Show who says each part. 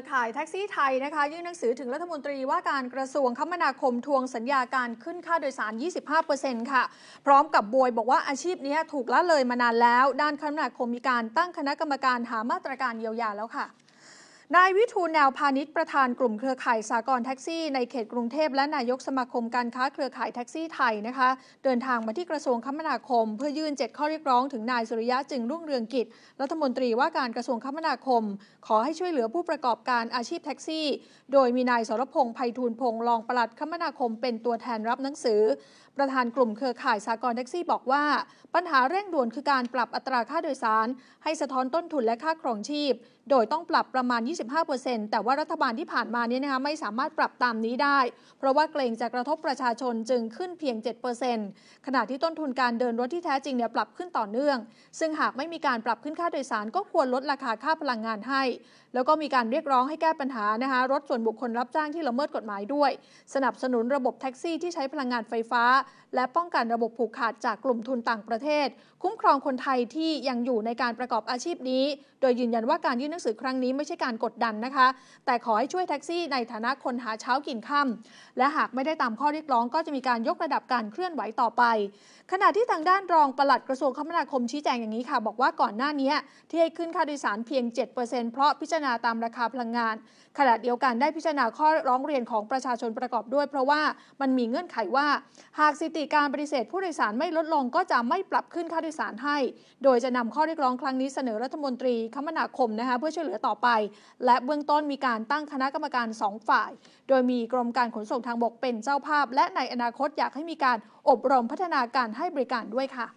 Speaker 1: ือข่ายแท็กซี่ไทยนะคะ ยื่นหนังสือถึงรัฐมนตรีว่าการกระทรวงคมนาคมทวงสัญญาการขึ้นค่าโดยสาร 25%ค่ะ พร้อมกับบวยบอกว่าอาชีพนี้ถูกละเลยมานานแล้ว ด้านคมนาคมมีการตั้งคณะกรรมการหามาตรการเยียวยาแล้วค่ะนายวิทูลแนวพาณิชย์ประธานกลุ่มเครือข่ายสากลแท็กซี่ในเขตกรุงเทพและนายกสมาคมการค้าเครือข่ายแท็กซี่ไทยนะคะเดินทางมาที่กระทรวงคมนาคม เพื่อยื่นเจดข้อเรียกร้อง ถึงนายสุริยะจึงรุ่งเรืองกิจรัฐมนตรีว่าการกระทรวงคมนาคมขอให้ช่วยเหลือผู้ประกอบการอาชีพแท็กซี่ โดยมีนายสรพงษ์ไพฑูรย์พงษ์รองปลัดคมนาคม เป็นตัวแทนรับหนังสือ ประธานกลุ่มเครือข่ายสากลแท็กซี่บอกว่า ปัญหาเร่งด่วนคือการปรับอัตราค่าโดยสาร ให้สะท้อนต้นทุนและค่าครองชีพ โดยต้องปรับประมาณ20 25%แต่ว่ารัฐบาลที่ผ่านมานี้นะคะไม่สามารถปรับตามนี้ได้ เพราะว่าเกรงจะกระทบประชาชนจึงขึ้นเพียง 7%ขณะที่ต้นทุนการเดินรถที่แท้จริงเนี่ยปรับขึ้นต่อเนื่อง ซึ่งหากไม่มีการปรับขึ้นค่าโดยสารก็ควรลดราคาค่าพลังงานให้ แล้วก็มีการเรียกร้องให้แก้ปัญหานะคะรถ ส่วนบุคคลรับจ้างที่ละเมิดกฎหมายด้วย สนับสนุนระบบแท็กซี่ที่ใช้พลังงานไฟฟ้า และป้องกันระบบผูกขาดจากกลุ่มทุนต่างประเทศ คุ้มครองคนไทยที่ยังอยู่ในการประกอบอาชีพนี้โดยยืนยันว่าการยื่นหนังสือครั้งนี้ไม่ใช่การกดดดันนะคะ แต่ขอให้ช่วยแท็กซี่ในฐานะคนหาเช้ากินค่าและหากไม่ได้ตามข้อเรียกร้องก็จะมีการยกระดับการเคลื่อนไหวต่อไป ขณะที่ทางด้านรองปลัดกระทรวงคมนาคมชี้แจงอย่างนี้ค่ะบอกว่าก่อนหน้านี้ที่ให้ขึ้นค่าโดยสารเพียง 7%เพราะพิจารณาตามราคาพลังงาน ขณะเดียวกันได้พิจารณาข้อร้องเรียนของประชาชนประกอบด้วย เพราะว่ามันมีเงื่อนไขว่า หากสิติการปฏิเสธผู้โดยสารไม่ลดลงก็จะไม่ปรับขึ้นค่าโดยสารให้ โดยจะนำข้อเรียกร้องครั้งนี้เสนอรัฐมนตรี คมนาคมนะคะเพื่อช่วยเหลือต่อไปและเบื้องต้นมีการตั้งคณะกรรมการ 2 ฝ่าย โดยมีกรมการขนส่งทางบกเป็นเจ้าภาพ และในอนาคตอยากให้มีการอบรมพัฒนาการให้บริการด้วยค่ะ